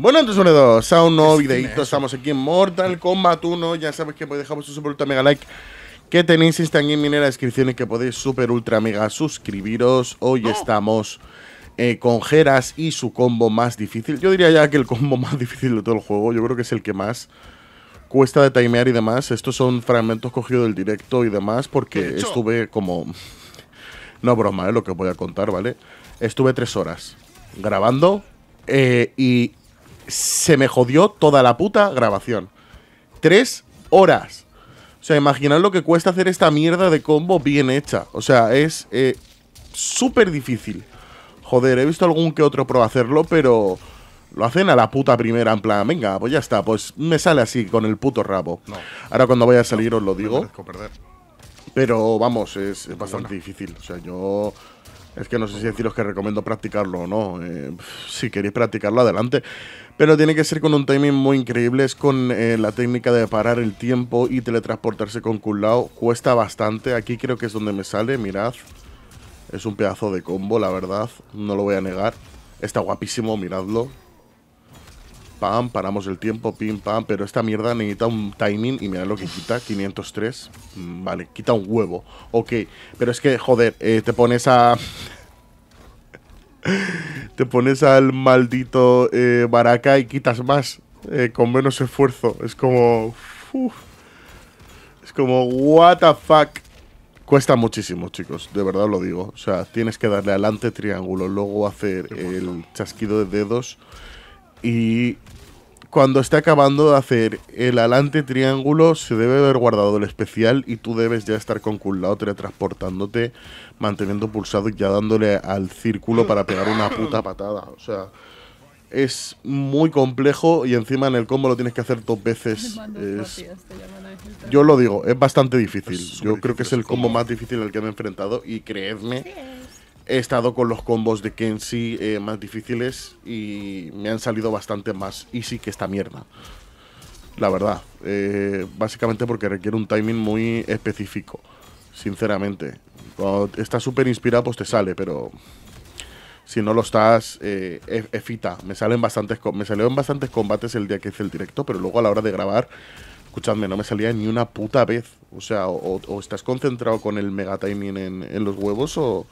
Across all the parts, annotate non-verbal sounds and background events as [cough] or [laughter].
Bueno, entonces uno dos, a un nuevo videito. Estamos aquí en Mortal Kombat 1. Ya sabes que podéis dejar vuestro super ultra mega like. Que tenéis Instagram en la descripción y que podéis super ultra mega suscribiros. Hoy oh. estamos eh, con Geras y su combo más difícil. Yo diría ya que el combo más [laughs] difícil de todo el juego. Yo creo que es el que más cuesta de timear y demás. Estos son fragmentos cogidos del directo y demás porque estuve como... No broma, es eh, lo que voy a contar, ¿vale? Estuve tres horas grabando eh, y se me jodió toda la puta grabación. Tres horas. O sea, imaginad lo que cuesta hacer esta mierda de combo bien hecha. O sea, es eh, súper difícil. Joder, he visto algún que otro pro hacerlo, pero lo hacen a la puta primera, en plan, venga, pues ya está, pues me sale así con el puto rabo. Ahora cuando vaya a salir os lo digo. Pero vamos, es, bastante difícil. O sea, yo es que no sé si deciros que recomiendo practicarlo o no. Eh, si queréis practicarlo, adelante. Pero tiene que ser con un timing muy increíble. Es con eh, la técnica de parar el tiempo y teletransportarse con culado, Cuesta bastante. Aquí creo que es donde me sale. Mirad. Es un pedazo de combo, la verdad. No lo voy a negar. Está guapísimo, miradlo pam, paramos el tiempo, pim, pam, pero esta mierda necesita un timing y mira lo que quita, 503, mm, vale, quita un huevo, ok, pero es que, joder, eh, te pones a... [laughs] te pones al maldito eh, baraca y quitas más, eh, con menos esfuerzo, es como... es como, what the fuck. Cuesta muchísimo, chicos, de verdad lo digo. O sea, tienes que darle adelante triángulo, luego hacer el chasquido de dedos y cuando esté acabando de hacer el alante triángulo, se debe haber guardado el especial y tú debes ya estar con Kunlao teletransportándote, manteniendo pulsado y ya dándole al círculo para pegar una puta patada. O sea, es muy complejo y encima en el combo lo tienes que hacer dos veces. yo lo digo, es bastante difícil. Yo creo que es el combo más difícil al que me he enfrentado y creedme he estado con los combos de Kenshi eh, más difíciles y me han salido bastante más easy que esta mierda. La verdad, eh, básicamente porque requiere un timing muy específico, sinceramente. Cuando estás súper inspirado, pues te sale, pero si no lo estás, eh, Me, salen bastantes, me salieron bastantes combates el día que hice el directo, pero luego a la hora de grabar escuchadme, no me salía ni una puta vez. O sea, o, estás concentrado con el mega timing en los huevos o,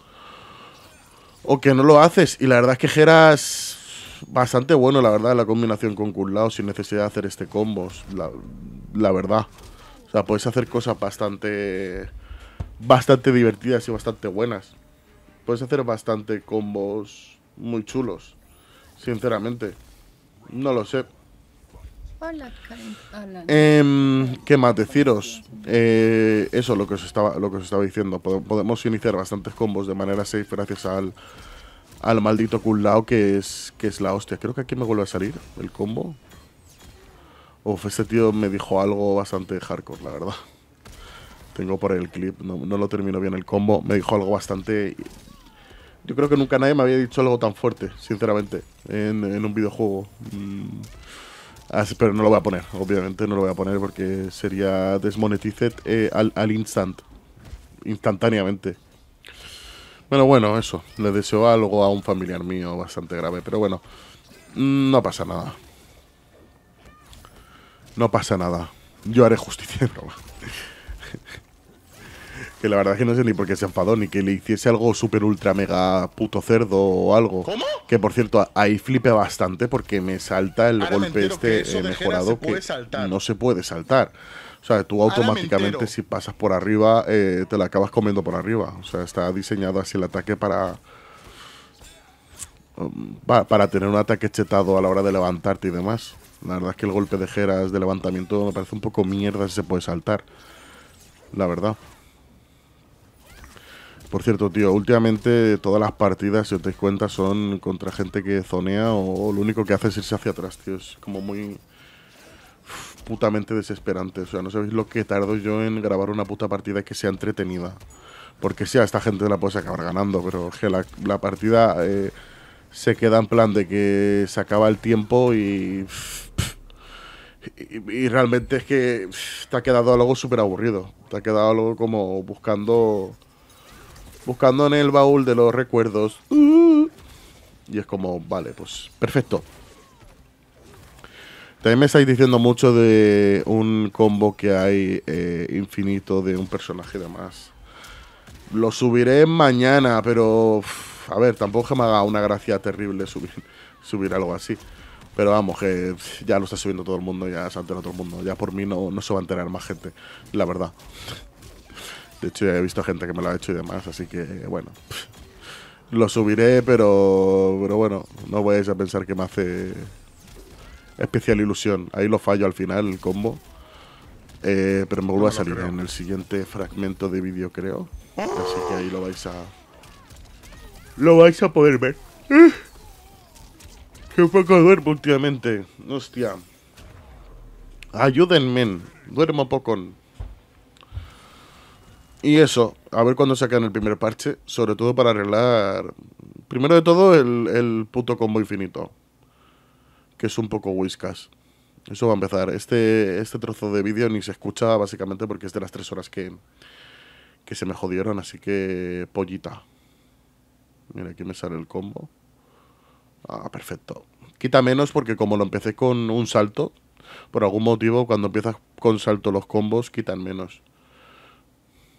o que no lo haces. Y la verdad es que Geras bastante bueno, la verdad, la combinación con Kunlao sin necesidad de hacer este combo, la, la, verdad. O sea, puedes hacer cosas bastante bastante divertidas y bastante buenas. Puedes hacer bastante combos muy chulos, sinceramente. No lo sé. Em, ¿Qué más deciros? Eh, eso lo que os estaba, lo que os estaba diciendo. podemos iniciar bastantes combos de manera safe gracias al, al maldito cullao que es, que es la hostia. Creo que aquí me vuelve a salir el combo. Uf, este tío me dijo algo bastante hardcore, la verdad. Tengo por el clip, no, lo termino bien el combo. Me dijo algo bastante... Yo creo que nunca nadie me había dicho algo tan fuerte, sinceramente, en, un videojuego. Mm. Ah, pero no lo voy a poner, obviamente no lo voy a poner porque sería desmonetized eh, al, al instant. Instantáneamente. Bueno, bueno, eso. Le deseo algo a un familiar mío bastante grave. Pero bueno, no pasa nada. No pasa nada. Yo haré justicia, broma. [laughs] que la verdad es que no sé ni por qué se enfadó, ni que le hiciese algo súper ultra mega puto cerdo o algo. ¿Cómo? Que por cierto, ahí flipe bastante porque me salta el golpe este eh, mejorado que no se puede saltar. O sea, tú automáticamente si pasas por arriba, eh, te la acabas comiendo por arriba. O sea, está diseñado así el ataque para... Um, para tener un ataque chetado a la hora de levantarte y demás. La verdad es que el golpe de jeras de levantamiento me parece un poco mierda si se puede saltar. La verdad. Por cierto, tío, últimamente todas las partidas, si os dais cuenta, son contra gente que zonea o, lo único que hace es irse hacia atrás, tío. Es como muy putamente desesperante. O sea, no sabéis lo que tardo yo en grabar una puta partida que sea entretenida. Porque sí, a esta gente la puedes acabar ganando, pero que la, partida eh, se queda en plan de que se acaba el tiempo y... y, y, realmente es que te ha quedado algo súper aburrido. Te ha quedado algo como buscando buscando en el baúl de los recuerdos. Uh, y es como, vale, pues perfecto. También me estáis diciendo mucho de un combo que hay eh, infinito de un personaje de más. Lo subiré mañana, pero... a ver, tampoco me haga una gracia terrible subir, [laughs] subir algo así. Pero vamos, que ya lo está subiendo todo el mundo, ya se enterado todo el mundo. Ya por mí no, no se va a enterar más gente, la verdad. De hecho, ya he visto gente que me lo ha hecho y demás, así que bueno. Lo subiré, pero, pero bueno, no vais a pensar que me hace especial ilusión. Ahí lo fallo al final, el combo. Eh, pero me vuelvo a salir en el siguiente fragmento de vídeo, creo. Así que ahí lo vais a... Lo vais a poder ver. ¡Eh! ¡Qué poco duermo últimamente! ¡Hostia! Ayúdenme. Duermo poco. Y eso, a ver cuándo sacan el primer parche, sobre todo para arreglar, primero de todo, el, el puto combo infinito, que es un poco whiskas. Eso va a empezar. Este, este trozo de vídeo ni se escucha básicamente porque es de las tres horas que, que se me jodieron, así que pollita. Mira, aquí me sale el combo. Ah, perfecto. Quita menos porque como lo empecé con un salto, por algún motivo cuando empiezas con salto los combos quitan menos.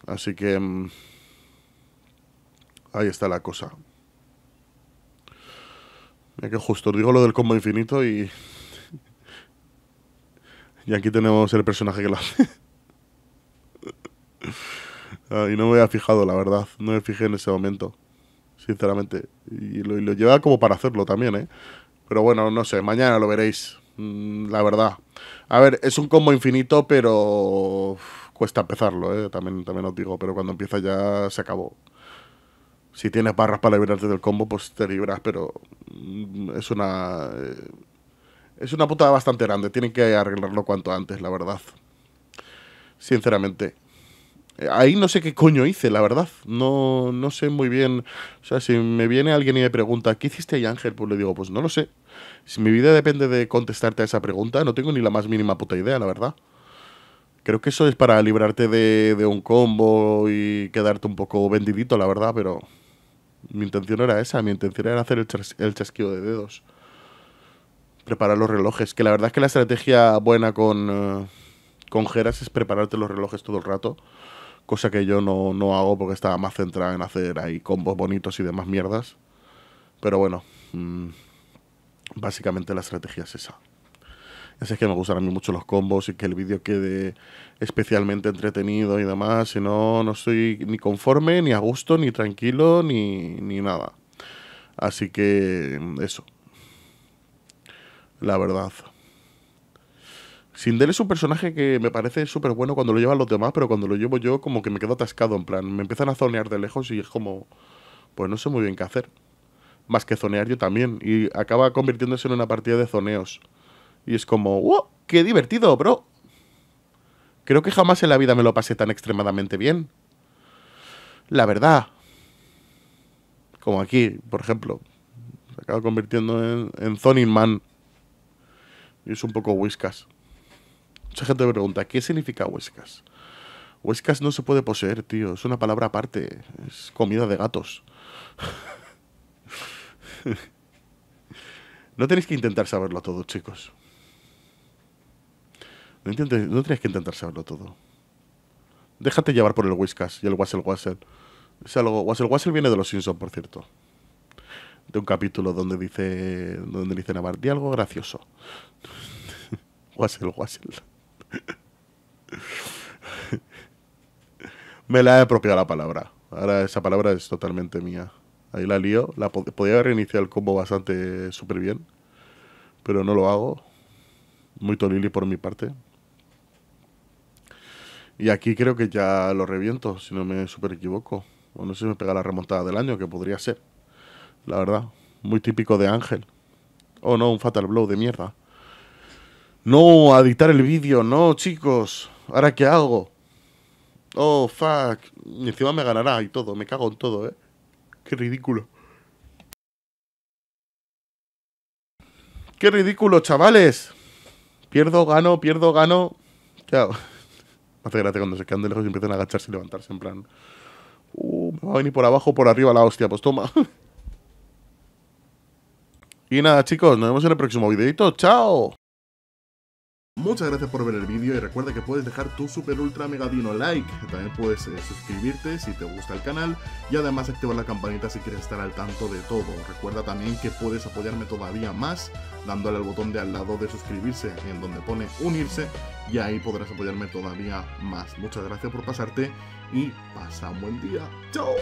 Así que mm, ahí está la cosa. Mira que justo, digo lo del combo infinito y... [laughs] y aquí tenemos el personaje que lo hace. [laughs] Ah, y no me había fijado, la verdad. No me fijé en ese momento. Sinceramente. Y lo, lleva como para hacerlo también, ¿eh? Pero bueno, no sé. Mañana lo veréis. Mm, la verdad. A ver, es un combo infinito, pero cuesta empezarlo, ¿eh? también, también os digo, pero cuando empieza ya se acabó. Si tienes barras para liberarte del combo, pues te libras, pero mm, es una... Eh, es una puta bastante grande, tienen que arreglarlo cuanto antes, la verdad. Sinceramente. Eh, ahí no sé qué coño hice, la verdad. No, no sé muy bien. O sea, si me viene alguien y me pregunta, ¿qué hiciste ahí, Ángel? Pues le digo, pues no lo sé. Si mi vida depende de contestarte a esa pregunta, no tengo ni la más mínima puta idea, la verdad. Creo que eso es para librarte de, un combo y quedarte un poco vendidito, la verdad, pero mi intención era esa, mi intención era hacer el, chasquido de dedos. Preparar los relojes, que la verdad es que la estrategia buena con, Geras eh, es prepararte los relojes todo el rato, cosa que yo no, hago porque estaba más centrada en hacer ahí combos bonitos y demás mierdas. Pero bueno, mm, básicamente la estrategia es esa es que me gustan a mí mucho los combos y que el vídeo quede especialmente entretenido y demás. Si no, no estoy ni conforme, ni a gusto, ni tranquilo, ni, ni nada. Así que eso. La verdad. Sindel es un personaje que me parece súper bueno cuando lo llevan los demás, pero cuando lo llevo yo como que me quedo atascado, en plan, me empiezan a zonear de lejos y es como, pues no sé muy bien qué hacer. Más que zonear yo también, y acaba convirtiéndose en una partida de zoneos. Y es como, ¡wow! Oh, ¡Qué divertido, bro! Creo que jamás en la vida me lo pasé tan extremadamente bien. La verdad. Como aquí, por ejemplo. Se acaba convirtiendo en, en Zoning Man. Y es un poco Whiskas. Mucha gente me pregunta, ¿qué significa Whiskas? Whiskas no se puede poseer, tío. Es una palabra aparte. Es comida de gatos. [laughs] no tenéis que intentar saberlo todo, chicos. No, tienes que intentar saberlo todo. Déjate llevar por el Whiskas y el Wassel Wassel. Es algo, Wassel viene de los Simpsons, por cierto. De un capítulo donde dice donde dice Navar, algo gracioso. [laughs] Wassel Wassel. [laughs] Me la he apropiado la palabra. Ahora esa palabra es totalmente mía. Ahí la lío. La podía haber el combo bastante súper bien. Pero no lo hago. Muy tolili por mi parte. Y aquí creo que ya lo reviento, si no me super equivoco. O no sé si me pega la remontada del año, que podría ser. La verdad, muy típico de Ángel. Oh no, un Fatal Blow de mierda. No, a editar el vídeo, no, chicos. ¿Ahora qué hago? Oh, fuck. encima me ganará y todo, me cago en todo, ¿eh? Qué ridículo. Qué ridículo, chavales. Pierdo, gano, pierdo, gano. Chao hace gracia cuando se quedan de lejos y empiezan a agacharse y levantarse en plan. Uh, me va a venir por abajo, por arriba la hostia, pues toma. [laughs] y nada, chicos, nos vemos en el próximo videito. ¡Chao! Muchas gracias por ver el vídeo y recuerda que puedes dejar tu super ultra megadino like, también puedes eh, suscribirte si te gusta el canal y además activar la campanita si quieres estar al tanto de todo. Recuerda también que puedes apoyarme todavía más dándole al botón de al lado de suscribirse en donde pone unirse y ahí podrás apoyarme todavía más. Muchas gracias por pasarte y pasa un buen día. ¡Chao!